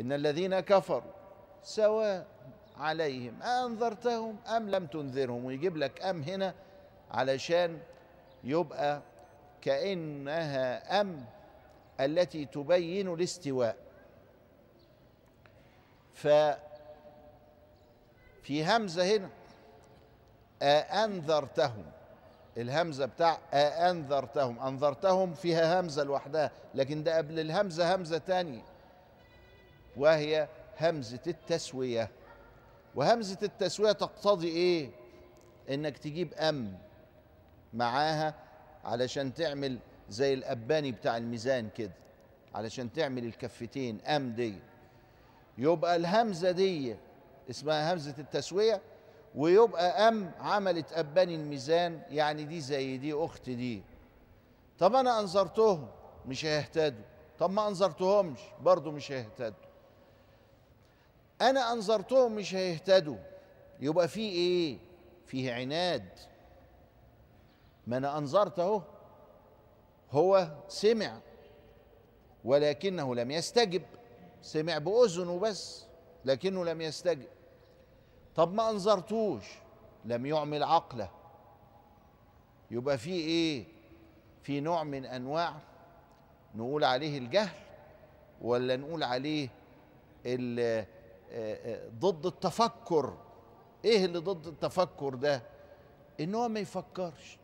إن الذين كفروا سواء عليهم أنذرتهم أم لم تنذرهم ويجيب لك أم هنا علشان يبقى كأنها أم التي تبين الاستواء ففي همزة هنا أأنذرتهم الهمزة بتاع أأنذرتهم أنذرتهم فيها همزة لوحدها لكن ده قبل الهمزة همزة تانية وهي همزة التسوية وهمزة التسوية تقتضي إيه؟ إنك تجيب أم معاها علشان تعمل زي الأباني بتاع الميزان كده علشان تعمل الكفتين أم دي يبقى الهمزة دي اسمها همزة التسوية ويبقى أم عملت أباني الميزان يعني دي زي دي أخت دي طب أنا أنظرتهم مش هيهتدوا طب ما أنظرتهمش برضو مش هيهتدوا انا انظرتهم مش هيهتدوا يبقى في ايه فيه عناد ما انا انظرت اهو هو سمع ولكنه لم يستجب سمع باذنه بس لكنه لم يستجب طب ما انظرتوش لم يعمل عقله يبقى في ايه في نوع من انواع نقول عليه الجهل ولا نقول عليه ضد التفكر ايه اللي ضد التفكر ده ان هو ما يفكرش